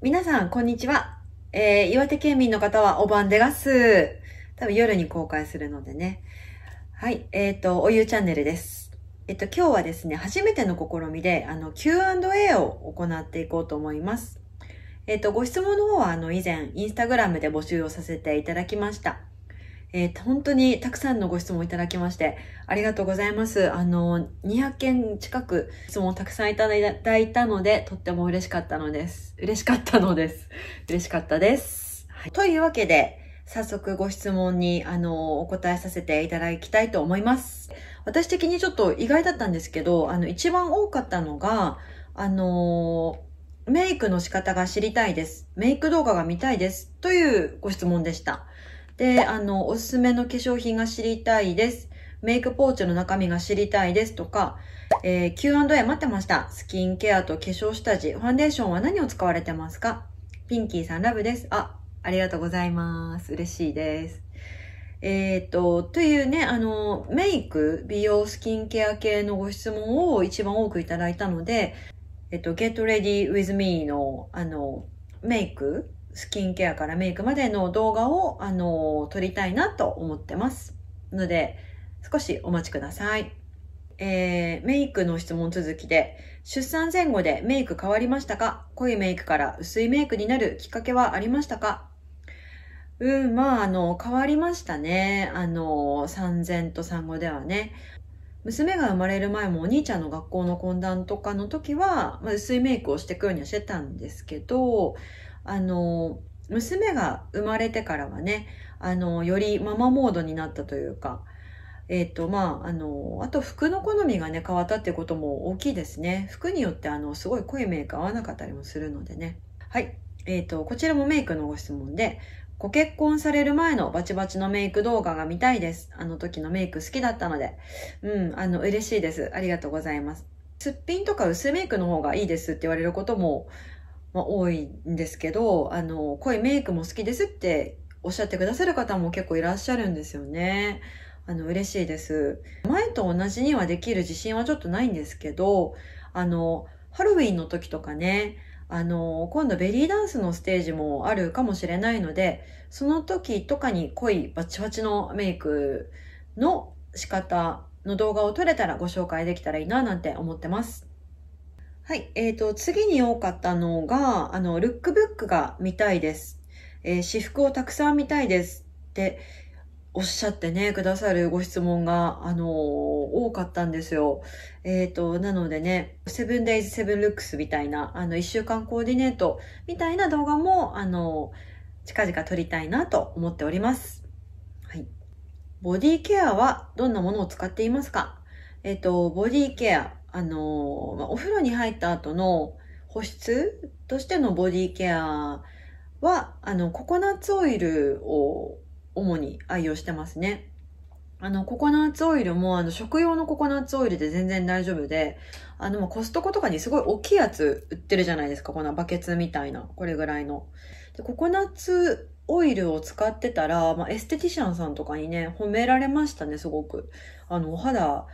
皆さん、こんにちは。えー、岩手県民の方はおんでがす。多分夜に公開するのでね。はい、えっ、ー、と、おゆチャンネルです。えっ、と、今日はですね、初めての試みで、あの、Q&A を行っていこうと思います。えっ、と、ご質問の方は、あの、以前、インスタグラムで募集をさせていただきました。えー、本当にたくさんのご質問いただきまして、ありがとうございます。あの、200件近く質問をたくさんいただいたので、とっても嬉しかったのです。嬉しかったのです。嬉しかったです。はい、というわけで、早速ご質問に、あの、お答えさせていただきたいと思います。私的にちょっと意外だったんですけど、あの、一番多かったのが、あの、メイクの仕方が知りたいです。メイク動画が見たいです。というご質問でした。で、あの、おすすめの化粧品が知りたいです。メイクポーチの中身が知りたいですとか、えー、Q&A 待ってました。スキンケアと化粧下地、ファンデーションは何を使われてますかピンキーさんラブです。あ、ありがとうございます。嬉しいです。えっ、と、というね、あの、メイク、美容、スキンケア系のご質問を一番多くいただいたので、えっ、と、Get Ready With Me の、あの、メイクスキンケアからメイクまでの動画を、あの撮りたいなと思ってます。ので、少しお待ちください。えー、メイクの質問続きで、出産前後でメイク変わりましたか濃いメイクから薄いメイクになるきっかけはありましたかうん、まあ、あの、変わりましたね。あの、産前と産後ではね。娘が生まれる前もお兄ちゃんの学校の懇談とかの時は、まあ、薄いメイクをしていくようにはしてたんですけど、あの、娘が生まれてからはね、あの、よりママモードになったというか、えっ、ー、と、まあ、あの、あと服の好みがね、変わったってことも大きいですね。服によって、あの、すごい濃いメイク合わなかったりもするのでね。はい。えっ、ー、と、こちらもメイクのご質問で、ご結婚される前のバチバチのメイク動画が見たいです。あの時のメイク好きだったので。うん、あの、嬉しいです。ありがとうございます。すっぴんとか薄メイクの方がいいですって言われることもまあ、多いんですけど、あの、濃いメイクも好きですっておっしゃってくださる方も結構いらっしゃるんですよね。あの、嬉しいです。前と同じにはできる自信はちょっとないんですけど、あの、ハロウィンの時とかね、あの、今度ベリーダンスのステージもあるかもしれないので、その時とかに濃いバチバチのメイクの仕方の動画を撮れたらご紹介できたらいいななんて思ってます。はい。えっ、ー、と、次に多かったのが、あの、ルックブックが見たいです。えー、私服をたくさん見たいですっておっしゃってね、くださるご質問が、あのー、多かったんですよ。えっ、ー、と、なのでね、セブンデイズセブンルックスみたいな、あの、1週間コーディネートみたいな動画も、あのー、近々撮りたいなと思っております。はい。ボディケアはどんなものを使っていますかえっ、と、ボディケア、あの、まお風呂に入った後の保湿としてのボディケアは、あの、ココナッツオイルを主に愛用してますね。あの、ココナッツオイルも、あの、食用のココナッツオイルで全然大丈夫で、あの、コストコとかにすごい大きいやつ売ってるじゃないですか、このバケツみたいな、これぐらいの。で、ココナッツオイルを使ってたら、まあ、エステティシャンさんとかにね、褒められましたね、すごく。あの、お肌、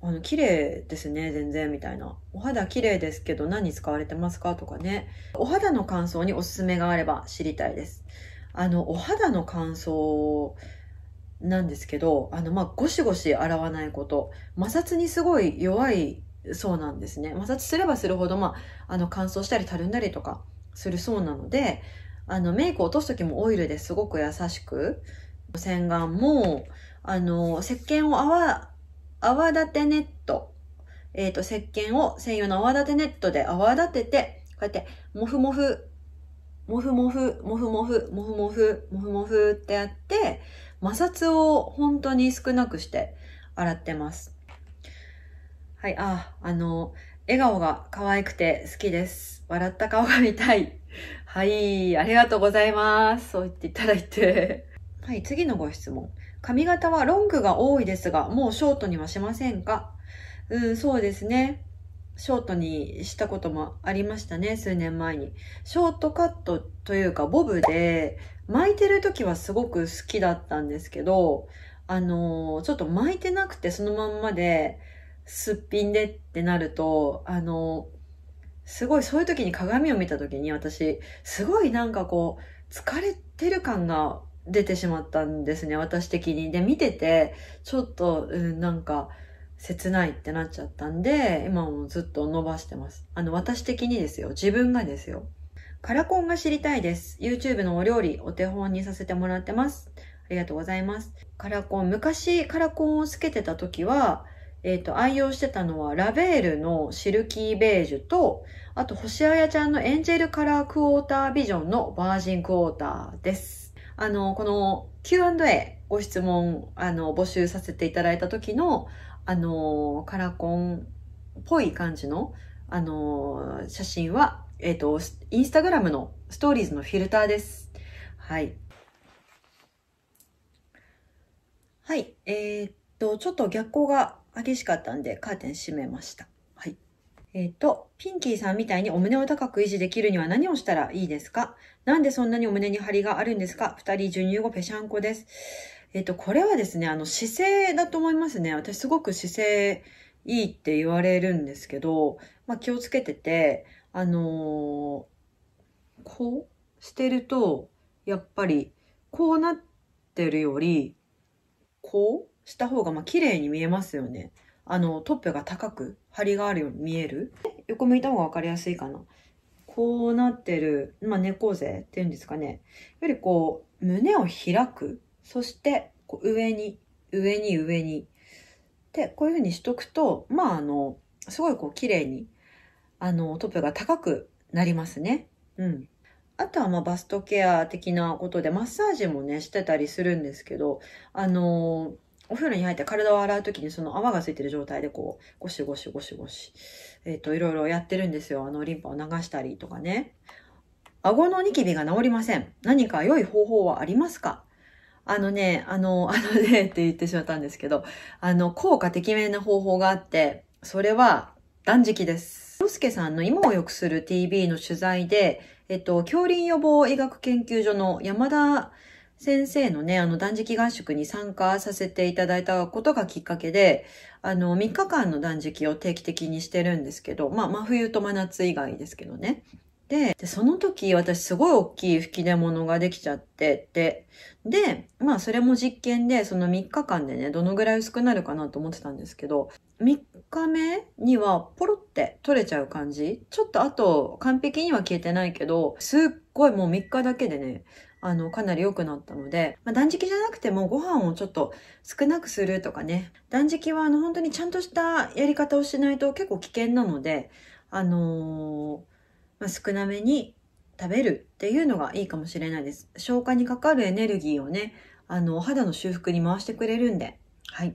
あの、綺麗ですね、全然、みたいな。お肌綺麗ですけど何使われてますかとかね。お肌の乾燥におすすめがあれば知りたいです。あの、お肌の乾燥なんですけど、あの、まあ、ゴシゴシ洗わないこと。摩擦にすごい弱いそうなんですね。摩擦すればするほど、まあ、あの、乾燥したりたるんだりとかするそうなので、あの、メイク落とす時もオイルですごく優しく、洗顔も、あの、石鹸を泡泡立てネット、えっ、ー、と、石鹸を専用の泡立てネットで泡立てて、こうやって、もふもふ、もふもふ、もふもふ、もふもふ、もふもふってやって、摩擦を本当に少なくして洗ってます。はい、あ、あの、笑顔が可愛くて好きです。笑った顔が見たい。はい、ありがとうございます。そう言っていただいて。はい、次のご質問。髪型はロングが多いですが、もうショートにはしませんかうん、そうですね。ショートにしたこともありましたね、数年前に。ショートカットというか、ボブで、巻いてる時はすごく好きだったんですけど、あのー、ちょっと巻いてなくてそのまんまで、すっぴんでってなると、あのー、すごいそういう時に鏡を見た時に私、すごいなんかこう、疲れてる感が出てしまったんですね、私的に。で、見てて、ちょっと、うん、なんか、切ないってなっちゃったんで、今もずっと伸ばしてます。あの、私的にですよ。自分がですよ。カラコンが知りたいです。YouTube のお料理、お手本にさせてもらってます。ありがとうございます。カラコン、昔カラコンをつけてた時は、えっ、ー、と、愛用してたのはラベールのシルキーベージュと、あと、星あやちゃんのエンジェルカラークォータービジョンのバージンクォーターです。あの、この Q&A ご質問、あの、募集させていただいた時の、あの、カラコンっぽい感じの、あの、写真は、えっ、ー、と、インスタグラムのストーリーズのフィルターです。はい。はい。えー、っと、ちょっと逆光が激しかったんで、カーテン閉めました。えっ、と、ピンキーさんみたいにお胸を高く維持できるには何をしたらいいですかなんでそんなにお胸に張りがあるんですか二人授乳後ぺしゃんこです。えっ、と、これはですね、あの、姿勢だと思いますね。私すごく姿勢いいって言われるんですけど、まあ、気をつけてて、あのー、こうしてると、やっぱり、こうなってるより、こうした方が、まあ、綺麗に見えますよね。あの、トップが高く張りがあるように見える横向いた方が分かりやすいかな。こうなってる、まあ、猫背っていうんですかね。よりこう、胸を開く。そして、こう上に、上に、上に。で、こういう風にしとくと、まあ、あの、すごいこう、綺麗に、あの、トップが高くなりますね。うん。あとはまあバストケア的なことでマッサージもね、してたりするんですけど、あのーお風呂に入って体を洗うときにその泡がついてる状態でこう、ゴシゴシゴシゴシ、えっ、ー、と、いろいろやってるんですよ。あの、リンパを流したりとかね。顎のニキビが治りません。何か良い方法はありますかあのね、あの、あのね、って言ってしまったんですけど、あの、効果的きめな方法があって、それは断食です。ス介さんの今を良くする TV の取材で、えっと、恐竜予防医学研究所の山田先生のね、あの断食合宿に参加させていただいたことがきっかけで、あの、3日間の断食を定期的にしてるんですけど、まあ、真冬と真夏以外ですけどね。で、でその時私すごい大きい吹き出物ができちゃってて、で、まあそれも実験でその3日間でね、どのぐらい薄くなるかなと思ってたんですけど、3日目にはポロって取れちゃう感じちょっとあと完璧には消えてないけど、すっごいもう3日だけでね、あの、かなり良くなったので、まあ、断食じゃなくてもご飯をちょっと少なくするとかね、断食はあの、本当にちゃんとしたやり方をしないと結構危険なので、あのー、まあ、少なめに食べるっていうのがいいかもしれないです。消化にかかるエネルギーをね、あの、お肌の修復に回してくれるんで、はい。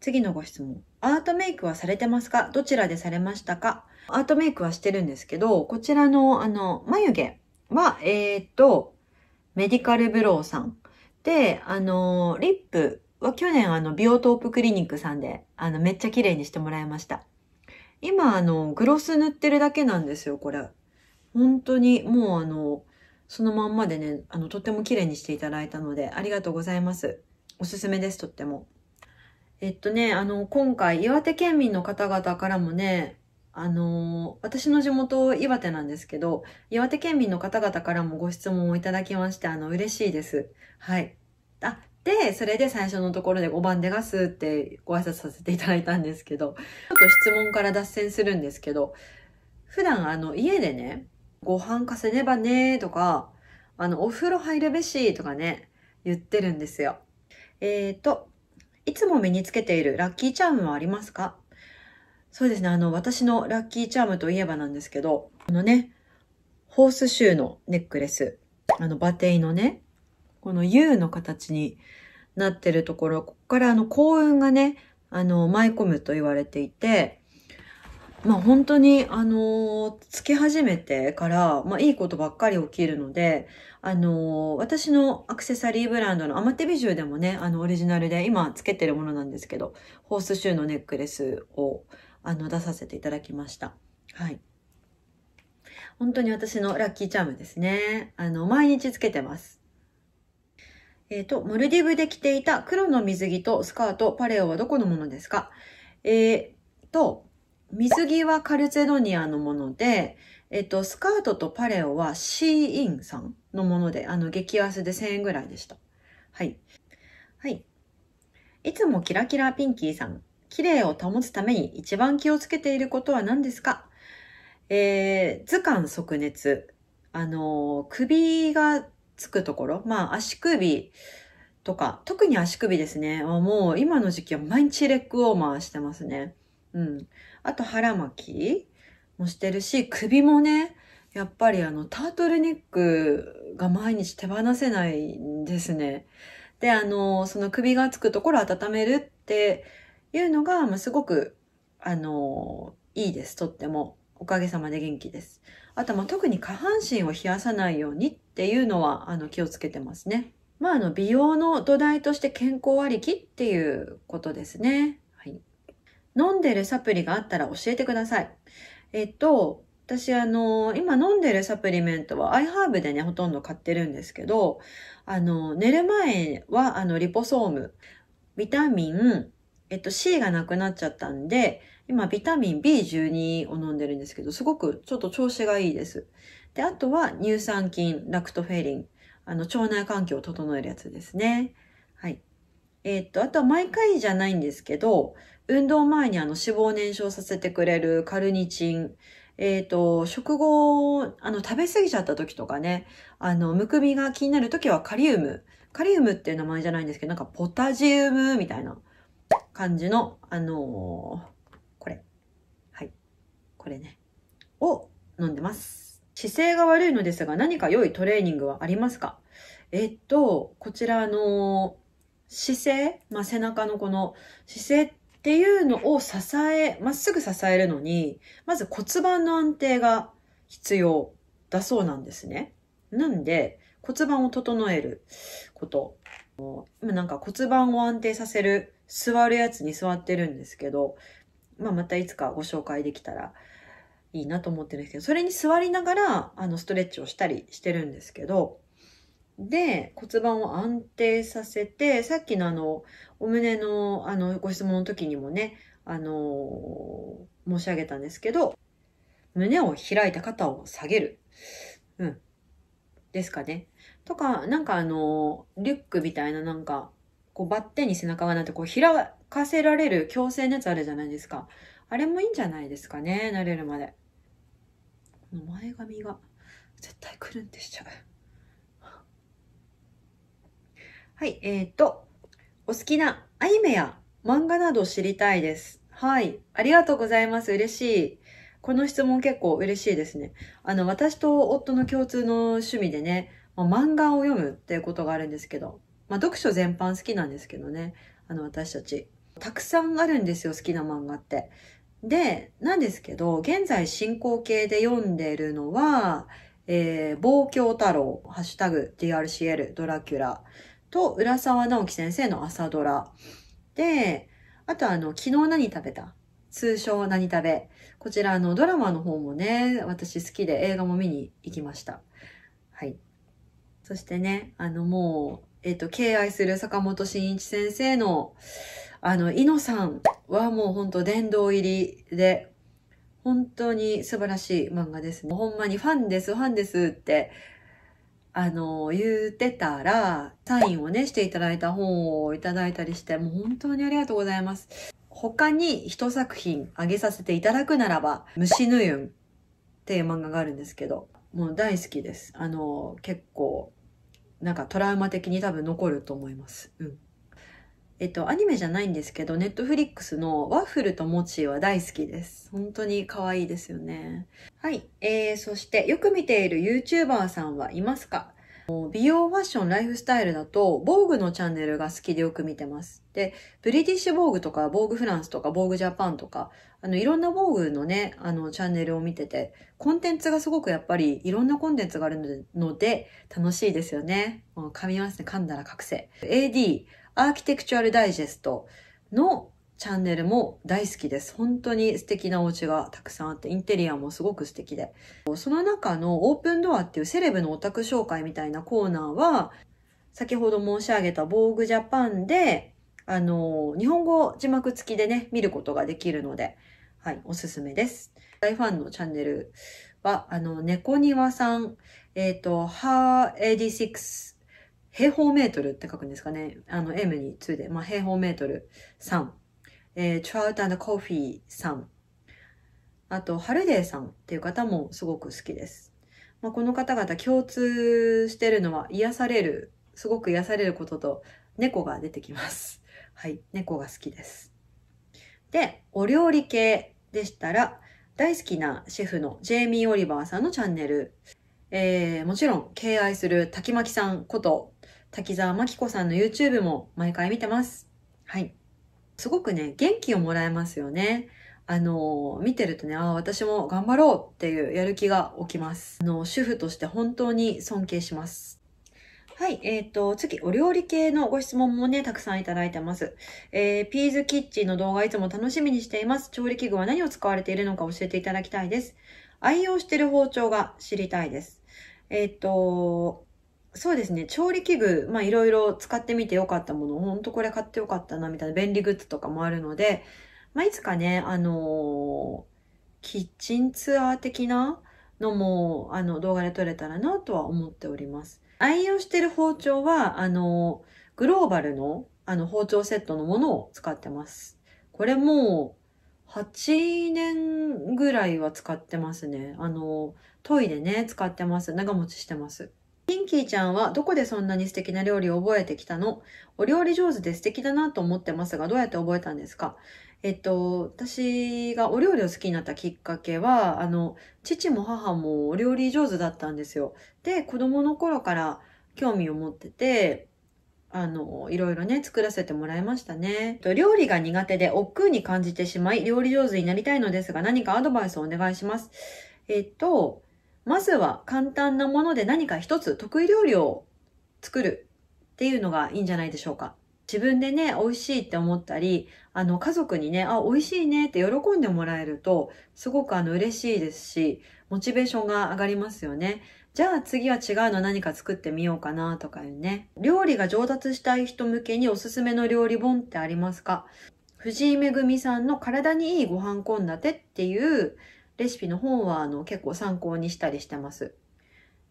次のご質問。アートメイクはされてますかどちらでされましたかアートメイクはしてるんですけど、こちらの、あの、眉毛は、えー、っと、メディカルブローさん。で、あの、リップは去年あの、ビオトープクリニックさんで、あの、めっちゃ綺麗にしてもらいました。今あの、グロス塗ってるだけなんですよ、これ。本当に、もうあの、そのまんまでね、あの、とっても綺麗にしていただいたので、ありがとうございます。おすすめです、とっても。えっとね、あの、今回、岩手県民の方々からもね、あのー、私の地元岩手なんですけど、岩手県民の方々からもご質問をいただきまして、あの、嬉しいです。はい。あ、で、それで最初のところで5番出がすってご挨拶させていただいたんですけど、ちょっと質問から脱線するんですけど、普段あの、家でね、ご飯稼ねばねーとか、あの、お風呂入るべしとかね、言ってるんですよ。えっ、ー、と、いつも身につけているラッキーチャームはありますかそうですね、あの、私のラッキーチャームといえばなんですけど、このね、ホースシューのネックレス、あの、バテイのね、この U の形になってるところ、ここからあの、幸運がね、あの、舞い込むと言われていて、まあ本当に、あの、つけ始めてから、まあいいことばっかり起きるので、あの、私のアクセサリーブランドのアマテビジュでもね、あのオリジナルで今つけてるものなんですけど、ホースシューのネックレスをあの、出させていただきました。はい。本当に私のラッキーチャームですね。あの、毎日つけてます。えっ、ー、と、モルディブで着ていた黒の水着とスカート、パレオはどこのものですかえー、と、水着はカルチェドニアのもので、えっ、ー、と、スカートとパレオはシーインさんのもので、あの、激安で1000円ぐらいでした。はい。はい。いつもキラキラピンキーさん。綺麗を保つために一番気をつけていることは何ですかえー、図鑑即熱。あの、首がつくところ、まあ足首とか、特に足首ですね。もう今の時期は毎日レッグウォーマーしてますね。うん。あと腹巻きもしてるし、首もね、やっぱりあの、タートルネックが毎日手放せないんですね。で、あの、その首がつくところ温めるっていうのが、まあ、すごく、あの、いいです。とっても。おかげさまで元気です。あと、まあ、特に下半身を冷やさないようにっていうのは、あの、気をつけてますね。まあ、あの、美容の土台として健康ありきっていうことですね。はい。飲んでるサプリがあったら教えてください。えっと、私あの、今飲んでるサプリメントはアイハーブでね、ほとんど買ってるんですけど、あの、寝る前はあの、リポソーム、ビタミン、えっと、C がなくなっちゃったんで、今ビタミン B12 を飲んでるんですけど、すごくちょっと調子がいいです。で、あとは乳酸菌、ラクトフェリン、あの、腸内環境を整えるやつですね。はい。えっと、あとは毎回じゃないんですけど、運動前にあの脂肪燃焼させてくれるカルニチン、えっ、ー、と、食後、あの、食べ過ぎちゃった時とかね、あの、むくみが気になる時はカリウム。カリウムっていう名前じゃないんですけど、なんかポタジウムみたいな。感じの、あのー、これ。はい。これね。を飲んでます。姿勢が悪いのですが、何か良いトレーニングはありますかえっと、こちら、あのー、姿勢、まあ、背中のこの姿勢っていうのを支え、まっすぐ支えるのに、まず骨盤の安定が必要だそうなんですね。なんで、骨盤を整えること。今なんか骨盤を安定させる座るやつに座ってるんですけど、まあ、またいつかご紹介できたらいいなと思ってるんですけど、それに座りながら、あの、ストレッチをしたりしてるんですけど、で、骨盤を安定させて、さっきのあの、お胸の、あの、ご質問の時にもね、あのー、申し上げたんですけど、胸を開いた肩を下げる。うん。ですかね。とか、なんかあのリュックみたいななんか、こうバッテンに背中がなってこう開かせられる強制のやつあるじゃないですか。あれもいいんじゃないですかね、慣れるまで。前髪が絶対くるんでしちゃう。はい、えっ、ー、と、お好きなアニメや漫画など知りたいです。はい、ありがとうございます。嬉しい。この質問結構嬉しいですね。あの、私と夫の共通の趣味でね、まあ、漫画を読むっていうことがあるんですけど、まあ、読書全般好きなんですけどね、あの、私たち。たくさんあるんですよ、好きな漫画って。で、なんですけど、現在進行形で読んでるのは、えー、望郷太郎、ハッシュタグ、DRCL、ドラキュラ、と、浦沢直樹先生の朝ドラ。で、あとあの、昨日何食べた通称何食べ。こちらのドラマの方もね、私好きで映画も見に行きました。はい。そしてね、あのもう、えっ、と、敬愛する坂本慎一先生の、あの、イノさんはもう本当殿堂入りで、本当に素晴らしい漫画ですね。ほんまにファンです、ファンですって、あの、言ってたら、サインをね、していただいた本をいただいたりして、もう本当にありがとうございます。他に一作品あげさせていただくならば、虫ぬゆんっていう漫画があるんですけど、もう大好きです。あの、結構、なんかトラウマ的に多分残ると思います。うん。えっと、アニメじゃないんですけど、ネットフリックスのワッフルとモチは大好きです。本当に可愛いですよね。はい。えー、そしてよく見ている YouTuber さんはいますか美容ファッション、ライフスタイルだと、防具のチャンネルが好きでよく見てます。で、ブリティッシュ防具とか、防具フランスとか、防具ジャパンとか、あの、いろんな防具のね、あの、チャンネルを見てて、コンテンツがすごくやっぱり、いろんなコンテンツがあるので、楽しいですよね。もう噛みますね。噛んだら覚醒。AD、アーキテクチュアルダイジェストのチャンネルも大好きです。本当に素敵なお家がたくさんあって、インテリアもすごく素敵で。その中のオープンドアっていうセレブのオタク紹介みたいなコーナーは、先ほど申し上げた防具ジャパンで、あの、日本語字幕付きでね、見ることができるので、はい、おすすめです。大ファンのチャンネルは、あの、猫庭さん、えっ、ー、と、ハー86平方メートルって書くんですかね。あの、M に2で、まあ、平方メートルん。えー、Trout Coffee さん、あと、ハルデーさんっていう方もすごく好きです。まあ、この方々共通してるのは癒される、すごく癒されることと猫が出てきます。はい、猫が好きです。で、お料理系でしたら、大好きなシェフのジェイミー・オリバーさんのチャンネル、えー、もちろん敬愛する滝巻さんこと滝沢真紀子さんの YouTube も毎回見てます。はい。すごくね、元気をもらえますよね。あの、見てるとね、ああ、私も頑張ろうっていうやる気が起きます。あの、主婦として本当に尊敬します。はい、えっ、ー、と、次、お料理系のご質問もね、たくさんいただいてます。えー、ピーズキッチンの動画いつも楽しみにしています。調理器具は何を使われているのか教えていただきたいです。愛用している包丁が知りたいです。えっ、ー、と、そうですね、調理器具、まあいろいろ使ってみてよかったもの、ほんとこれ買ってよかったな、みたいな便利グッズとかもあるので、まあいつかね、あのキッチンツアー的なのも、あの、動画で撮れたらなとは思っております。愛用してる包丁は、あの、グローバルの、あの、包丁セットのものを使ってます。これも、8年ぐらいは使ってますね。あの、トイレね、使ってます。長持ちしてます。ピンキーちゃんはどこでそんなに素敵な料理を覚えてきたのお料理上手で素敵だなと思ってますが、どうやって覚えたんですかえっと、私がお料理を好きになったきっかけは、あの、父も母もお料理上手だったんですよ。で、子供の頃から興味を持ってて、あの、いろいろね、作らせてもらいましたね。料理が苦手で億劫に感じてしまい、料理上手になりたいのですが、何かアドバイスをお願いします。えっと、まずは簡単なもので何か一つ得意料理を作るっていうのがいいんじゃないでしょうか。自分でね、美味しいって思ったり、あの、家族にね、あ、美味しいねって喜んでもらえると、すごくあの、嬉しいですし、モチベーションが上がりますよね。じゃあ次は違うの何か作ってみようかなとかいうね。料理が上達したい人向けにおすすめの料理本ってありますか藤井恵さんの体にいいご飯献立っていうレシピの本はあの結構参考にしたりしてます。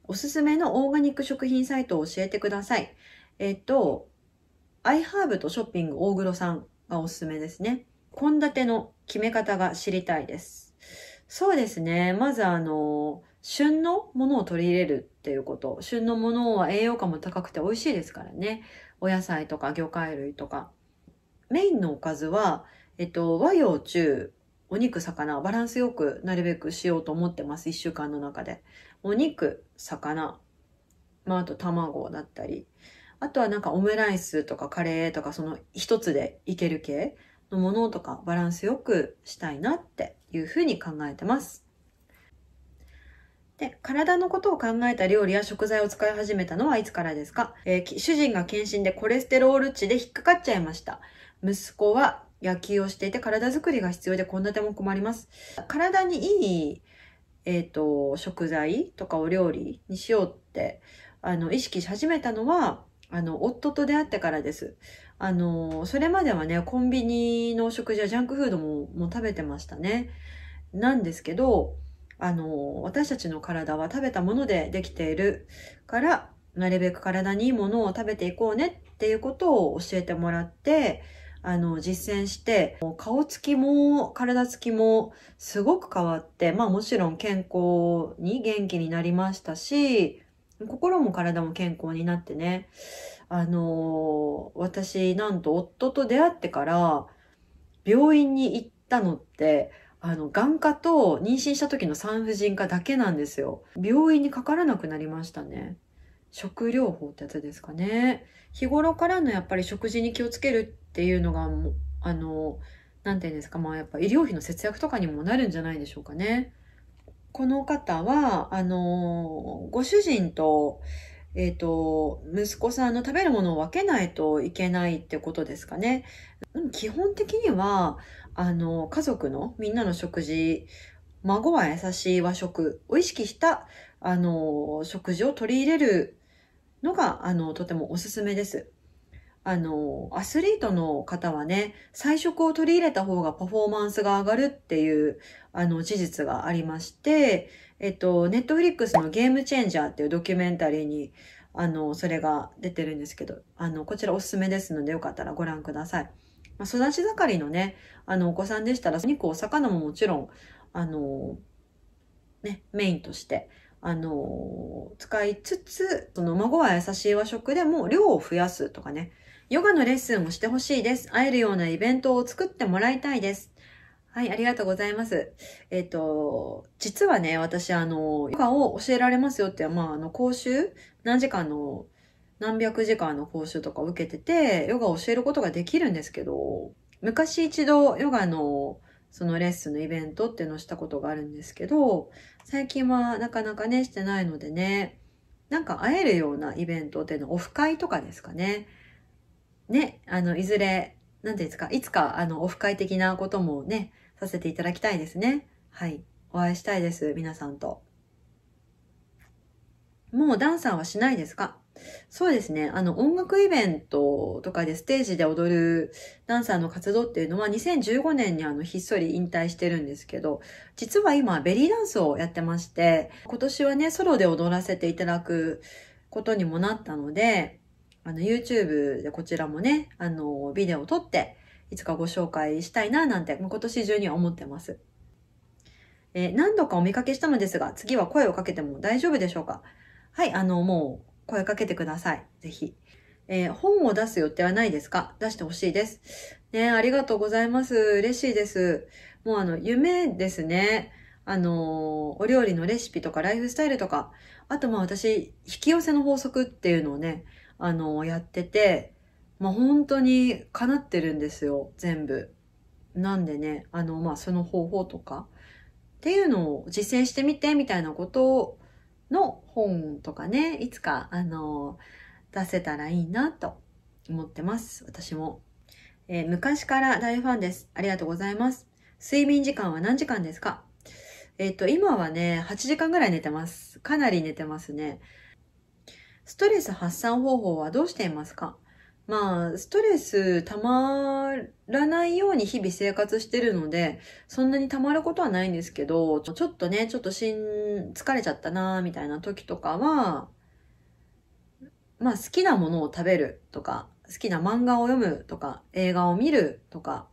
おすすめのオーガニック食品サイトを教えてください。えっと、アイハーブとショッピング大黒さんがおすすめですね。献立の決め方が知りたいです。そうですね。まずあの、旬のものを取り入れるっていうこと。旬のものは栄養価も高くて美味しいですからね。お野菜とか魚介類とか。メインのおかずは、えっと、和洋中、お肉、魚、バランスよくなるべくしようと思ってます。一週間の中で。お肉、魚、まあ、あと卵だったり。あとはなんかオムライスとかカレーとかその一つでいける系のものとかバランスよくしたいなっていうふうに考えてます。で、体のことを考えた料理や食材を使い始めたのはいつからですか、えー、主人が検診でコレステロール値で引っかかっちゃいました。息子は野球をしていて体づくりが必要で献立も困ります。体にいい、えっ、ー、と、食材とかお料理にしようって、あの、意識し始めたのは、あの、夫と出会ってからです。あの、それまではね、コンビニの食事やジャンクフードもも食べてましたね。なんですけど、あの、私たちの体は食べたものでできているから、なるべく体にいいものを食べていこうねっていうことを教えてもらって、あの、実践して、顔つきも体つきもすごく変わって、まあもちろん健康に元気になりましたし、心も体も健康になってね、あのー、私なんと夫と出会ってから病院に行ったのって、あの、眼科と妊娠した時の産婦人科だけなんですよ。病院にかからなくなりましたね。食療法ってやつですかね。日頃からのやっぱり食事に気をつけるっていうのが、あの、なんていうんですか、まあやっぱ医療費の節約とかにもなるんじゃないでしょうかね。この方は、あの、ご主人と、えっ、ー、と、息子さんの食べるものを分けないといけないってことですかね。基本的には、あの、家族のみんなの食事、孫は優しい和食を意識した、あの、食事を取り入れるのが、あの、とてもおすすめです。あの、アスリートの方はね、菜食を取り入れた方がパフォーマンスが上がるっていう、あの、事実がありまして、えっと、ネットフリックスのゲームチェンジャーっていうドキュメンタリーに、あの、それが出てるんですけど、あの、こちらおすすめですので、よかったらご覧ください。まあ、育ち盛りのね、あの、お子さんでしたら、肉、お魚ももちろん、あの、ね、メインとして、あの、使いつつ、その、孫は優しい和食でも量を増やすとかね、ヨガのレッスンをしてほしいです。会えるようなイベントを作ってもらいたいです。はい、ありがとうございます。えっ、ー、と、実はね、私、あの、ヨガを教えられますよって、まあ、あの、講習、何時間の、何百時間の講習とか受けてて、ヨガを教えることができるんですけど、昔一度ヨガの、そのレッスンのイベントっていうのをしたことがあるんですけど、最近はなかなかね、してないのでね、なんか会えるようなイベントっていうのオフ会とかですかね。ね、あの、いずれ、なんていうんですか、いつか、あの、オフ会的なこともね、させていただきたいですね。はい。お会いしたいです、皆さんと。もうダンサーはしないですかそうですね。あの、音楽イベントとかでステージで踊るダンサーの活動っていうのは2015年にあの、ひっそり引退してるんですけど、実は今、ベリーダンスをやってまして、今年はね、ソロで踊らせていただくことにもなったので、あの YouTube でこちらもね、あの、ビデオを撮って、いつかご紹介したいななんて、今年中には思ってます。えー、何度かお見かけしたのですが、次は声をかけても大丈夫でしょうかはい、あの、もう声かけてください。ぜひ。えー、本を出す予定はないですか出してほしいです。ね、ありがとうございます。嬉しいです。もうあの、夢ですね。あのお料理のレシピとかライフスタイルとか、あとまあ私、引き寄せの法則っていうのをね、あの、やってて、まあ、本当に叶ってるんですよ、全部。なんでね、あの、まあ、その方法とか、っていうのを実践してみて、みたいなことの本とかね、いつか、あの、出せたらいいなと思ってます、私も。えー、昔から大ファンです。ありがとうございます。睡眠時間は何時間ですかえっ、ー、と、今はね、8時間ぐらい寝てます。かなり寝てますね。ストレス発散方法はどうしていますかまあ、ストレスたまらないように日々生活してるので、そんなにたまることはないんですけど、ちょっとね、ちょっとしん、疲れちゃったなみたいな時とかは、まあ好きなものを食べるとか、好きな漫画を読むとか、映画を見るとか、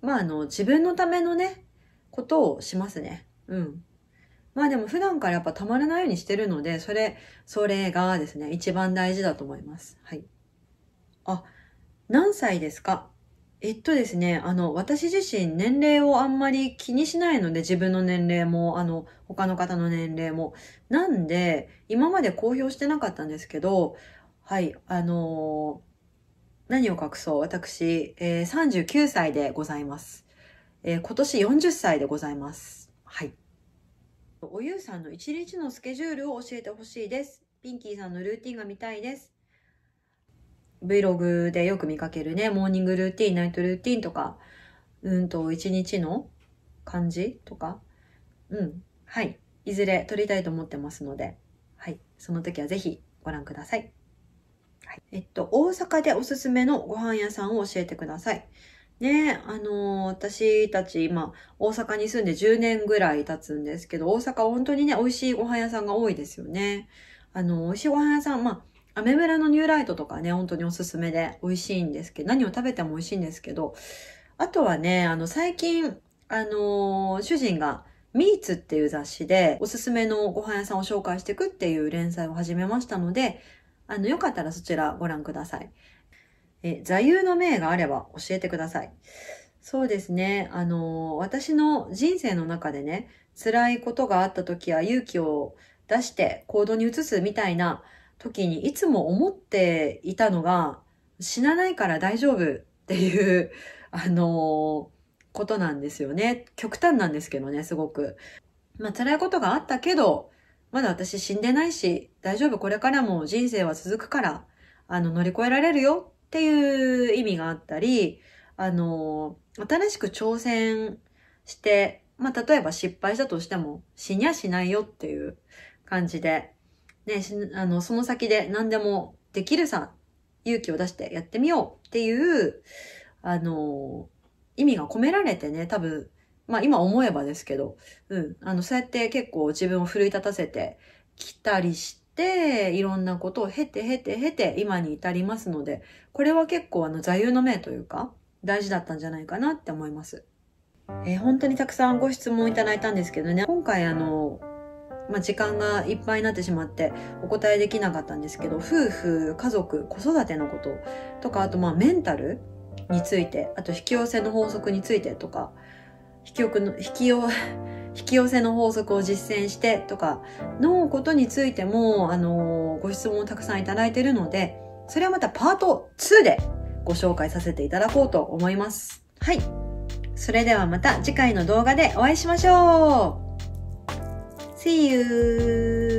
まああの、自分のためのね、ことをしますね。うん。まあでも普段からやっぱたまらないようにしてるので、それ、それがですね、一番大事だと思います。はい。あ、何歳ですかえっとですね、あの、私自身年齢をあんまり気にしないので、自分の年齢も、あの、他の方の年齢も。なんで、今まで公表してなかったんですけど、はい、あのー、何を隠そう私、えー、39歳でございます。えー、今年40歳でございます。はい。おゆうさんの一日のスケジュールを教えてほしいです。ピンキーさんのルーティンが見たいです。Vlog でよく見かけるね、モーニングルーティン、ナイトルーティンとか、うんと、一日の感じとか、うん、はい。いずれ撮りたいと思ってますので、はい。その時はぜひご覧ください。はい、えっと、大阪でおすすめのご飯屋さんを教えてください。ねあのー、私たち今、大阪に住んで10年ぐらい経つんですけど、大阪本当にね、美味しいご飯屋さんが多いですよね。あのー、美味しいご飯屋さん、まあ、アメ村のニューライトとかね、本当におすすめで美味しいんですけど、何を食べても美味しいんですけど、あとはね、あの、最近、あのー、主人が、ミーツっていう雑誌でおすすめのご飯屋さんを紹介していくっていう連載を始めましたので、あの、よかったらそちらご覧ください。え座右の銘があれば教えてください。そうですね。あの私の人生の中でね、辛いことがあった時は勇気を出して行動に移すみたいな時にいつも思っていたのが、死なないから大丈夫っていう、あのことなんですよね。極端なんですけどね、すごく。まあ辛いことがあったけど、まだ私死んでないし、大丈夫これからも人生は続くから、あの乗り越えられるよっていう意味があったり、あの、新しく挑戦して、まあ、例えば失敗したとしても死にゃしないよっていう感じで、ね、あの、その先で何でもできるさ、勇気を出してやってみようっていう、あの、意味が込められてね、多分、まあ今思えばですけど、うん、あの、そうやって結構自分を奮い立たせてきたりして、いろんなことを経て経て経て今に至りますので、これは結構あの座右の銘というか大事だったんじゃないかなって思います。えー、本当にたくさんご質問いただいたんですけどね、今回あの、まあ、時間がいっぱいになってしまってお答えできなかったんですけど、夫婦、家族、子育てのこととか、あとまあメンタルについて、あと引き寄せの法則についてとか、引きの引き寄 引き寄せの法則を実践してとかのことについても、あの、ご質問をたくさんいただいているので、それはまたパート2でご紹介させていただこうと思います。はい。それではまた次回の動画でお会いしましょう !See you!